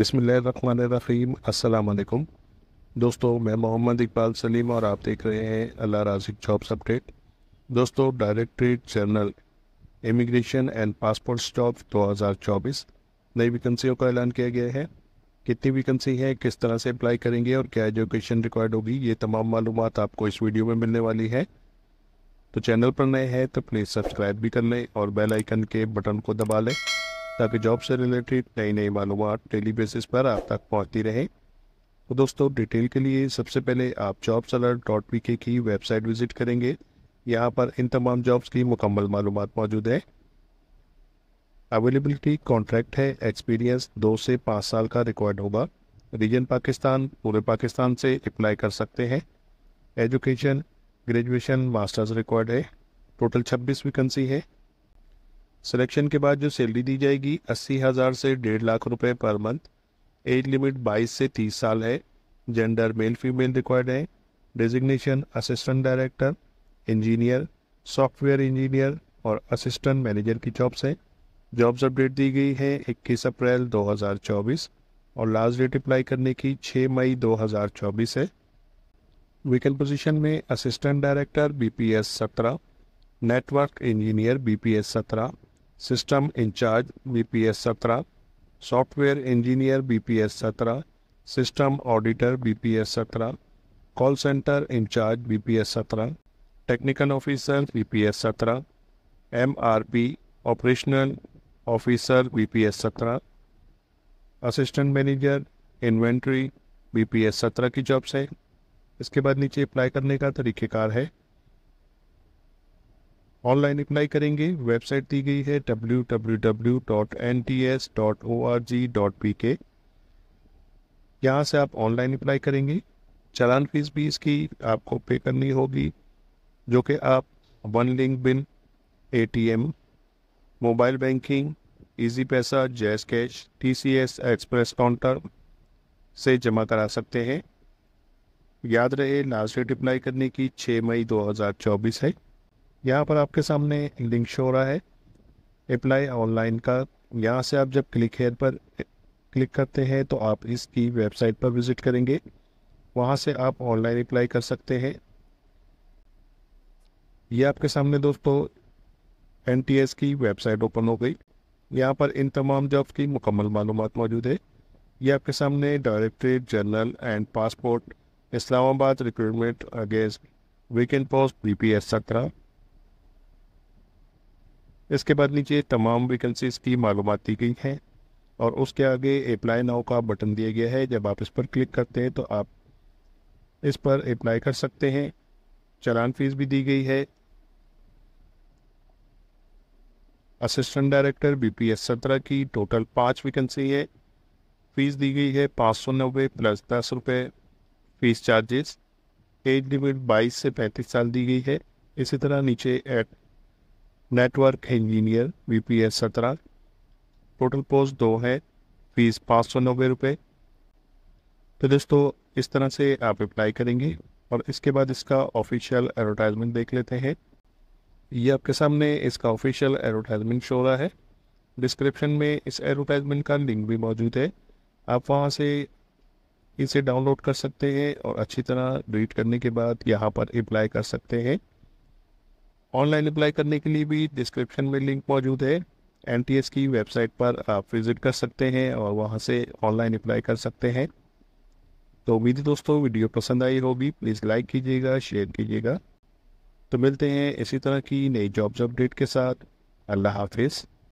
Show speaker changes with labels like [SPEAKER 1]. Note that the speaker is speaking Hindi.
[SPEAKER 1] बिसमीम अस्सलाम दोस्तों मैं मोहम्मद इकबाल सलीम और आप देख रहे हैं अल्लाह राजिक जॉब्स अपडेट दोस्तों directorate general immigration and passport job 2024 नई वैकेंसियों का ऐलान किया गया है कितनी वैकेंसी है किस तरह से अप्लाई करेंगे और क्या एजुकेशन रिक्वायर्ड होगी ये तमाम मालूम आपको इस वीडियो में मिलने वाली है तो चैनल पर नए हैं तो प्लीज़ सब्सक्राइब भी कर लें और बेल आइकन के बटन को दबा लें ताकि जॉब से रिलेटेड नई नई मालूम डेली बेसिस पर आप तक पहुँचती रहे तो दोस्तों डिटेल के लिए सबसे पहले आप जॉब सलर डॉट पी के की वेबसाइट विजिट करेंगे यहाँ पर इन तमाम जॉब्स की मुकम्मल मालूम मौजूद है अवेलेबिलिटी कॉन्ट्रैक्ट है एक्सपीरियंस दो से पाँच साल का रिक्वायर्ड होगा रीजन पाकिस्तान पूरे पाकिस्तान से अप्लाई कर सकते हैं एजुकेशन ग्रेजुएशन मास्टर्स रिक्वायर्ड है टोटल 26 वैकेंसी है सिलेक्शन के बाद जो सैलरी दी जाएगी अस्सी हज़ार से डेढ़ लाख रुपए पर मंथ एज लिमिट 22 से 30 साल है जेंडर मेल फीमेल रिक्वायर्ड है designation assistant director engineer software engineer और असिस्टेंट मैनेजर की जॉब्स हैं जॉब्स अपडेट दी गई है 21 अप्रैल 2024 और लास्ट डेट अप्लाई करने की 6 मई 2024 है विकल्प पोजीशन में assistant director BPS 17 network engineer BPS 17 system in charge B P S सत्रह software engineer B P S सत्रह system auditor B P S सत्रह call centre in charge B P S सत्रह technical officer B P S सत्रह M R P operational officer B P S सत्रह assistant manager inventory B P S सत्रह की जॉब्स है इसके बाद नीचे अप्लाई करने का तरीक़ेकार है ऑनलाइन अप्लाई करेंगे वेबसाइट दी गई है www.nts.org.pk यहाँ से आप ऑनलाइन अप्लाई करेंगे चालान फीस भी इसकी आपको पे करनी होगी जो कि आप वन लिंक बिन ATM mobile banking Easypaisa जैस कैश टी एक्सप्रेस काउंटर से जमा करा सकते हैं याद रहे लास्ट डेट अप्लाई करने की 6 मई 2024 है यहाँ पर आपके सामने लिंक शो हो रहा है अप्लाई ऑनलाइन का यहाँ से आप जब क्लिक हेयर पर क्लिक करते हैं तो आप इसकी वेबसाइट पर विज़िट करेंगे वहाँ से आप ऑनलाइन अप्लाई कर सकते हैं ये आपके सामने दोस्तों एन की वेबसाइट ओपन हो गई यहाँ पर इन तमाम जॉब की मुकम्मल मालूम मौजूद है ये आपके सामने directorate general and passport Islamabad recruitment against weekend post B P S सत्रह इसके बाद नीचे तमाम वैकेंसीज की मालूम दी गई हैं और उसके आगे अप्लाई नाउ का बटन दिया गया है जब आप इस पर क्लिक करते हैं तो आप इस पर अप्लाई कर सकते हैं चलान फीस भी दी गई है assistant director B P S सत्रह की टोटल पाँच वैकेंसी है फीस दी गई है पाँच सौ नब्बे प्लस दस रुपये फीस चार्जेस एज लिमिट बाईस से पैंतीस साल दी गई है इसी तरह नीचे at network engineer B P S सत्रह टोटल पोस्ट दो है फीस पाँच सौ नब्बे रुपये तो दोस्तों इस तरह से आप अप्लाई करेंगे और इसके बाद इसका ऑफिशियल एडवर्टाइजमेंट देख लेते हैं ये आपके सामने इसका ऑफिशियल एडवर्टाइजमेंट शो रहा है डिस्क्रिप्शन में इस एडवर्टाइजमेंट का लिंक भी मौजूद है आप वहाँ से इसे डाउनलोड कर सकते हैं और अच्छी तरह रीड करने के बाद यहाँ पर अप्लाई कर सकते हैं ऑनलाइन अप्लाई करने के लिए भी डिस्क्रिप्शन में लिंक मौजूद है एन की वेबसाइट पर आप विज़िट कर सकते हैं और वहाँ से ऑनलाइन अप्लाई कर सकते हैं तो उम्मीद है दोस्तों वीडियो पसंद आई होगी प्लीज़ लाइक कीजिएगा शेयर कीजिएगा तो मिलते हैं इसी तरह की नई जॉब्स अपडेट के साथ अल्लाह हाफिज़